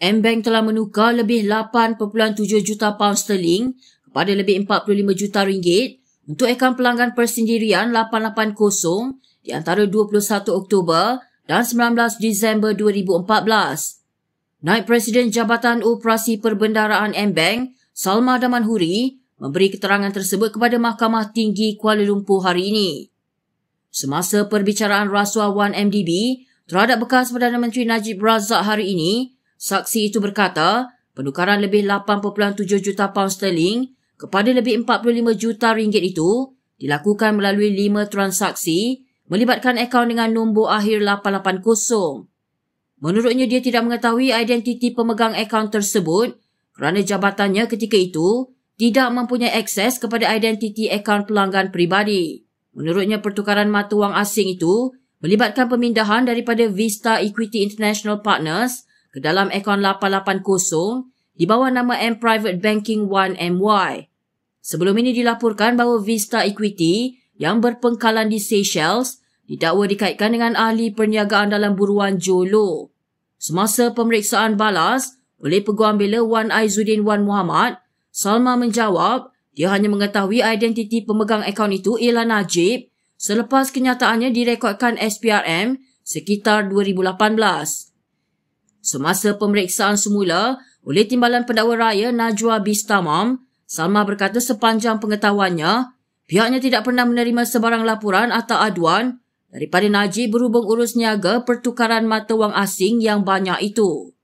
Mbank telah menukar lebih 8.7 juta pound sterling kepada lebih 45 juta ringgit untuk akaun pelanggan persendirian 880 di antara 21 Oktober dan 19 Disember 2014. Naib Presiden Jabatan Operasi Perbendaraan Mbank, Salma Daman Huri, memberi keterangan tersebut kepada Mahkamah Tinggi Kuala Lumpur hari ini. Semasa perbicaraan rasuah 1MDB terhadap bekas Perdana Menteri Najib Razak hari ini, Saksi itu berkata, penukaran lebih 8.7 juta pound sterling kepada lebih 45 juta ringgit itu dilakukan melalui lima transaksi melibatkan akaun dengan nombor akhir 880. Menurutnya dia tidak mengetahui identiti pemegang akaun tersebut kerana jabatannya ketika itu tidak mempunyai akses kepada identiti akaun pelanggan peribadi. Menurutnya pertukaran mata wang asing itu melibatkan pemindahan daripada Vista Equity International Partners ke dalam akaun 880 di bawah nama M Private Banking 1MY. Sebelum ini dilaporkan bahawa Vista Equity yang berpengkalan di Seychelles didakwa dikaitkan dengan ahli perniagaan dalam buruan Jolo. Semasa pemeriksaan balas oleh peguam bela Wan Aizuddin Wan Muhammad, Salma menjawab dia hanya mengetahui identiti pemegang akaun itu ialah Najib selepas kenyataannya direkodkan SPRM sekitar 2018. Semasa pemeriksaan semula oleh Timbalan Pendakwa Raya Najwa Bistamam, Salma berkata sepanjang pengetahuannya, pihaknya tidak pernah menerima sebarang laporan atau aduan daripada Najib berhubung urus niaga pertukaran mata wang asing yang banyak itu.